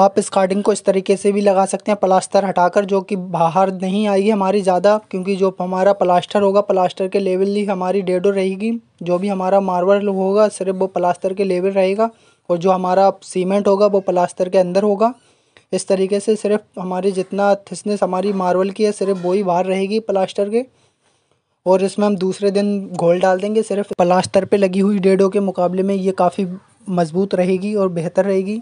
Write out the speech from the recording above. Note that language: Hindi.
आप इस कार्डिंग को इस तरीके से भी लगा सकते हैं प्लास्टर हटाकर जो कि बाहर नहीं आएगी हमारी ज़्यादा क्योंकि जो हमारा प्लास्टर होगा प्लास्टर के लेवल ही हमारी डेडो रहेगी जो भी हमारा मार्बल होगा सिर्फ वो प्लास्टर के लेवल रहेगा और जो हमारा सीमेंट होगा वो प्लास्टर के अंदर होगा इस तरीके से सिर्फ हमारी जितना थिसनेस हमारी मार्बल की है सिर्फ वो ही बाहर रहेगी प्लास्टर के और इसमें हम दूसरे दिन घोल डाल देंगे सिर्फ प्लास्टर पर लगी हुई डेडो के मुकाबले में ये काफ़ी मज़बूत रहेगी और बेहतर रहेगी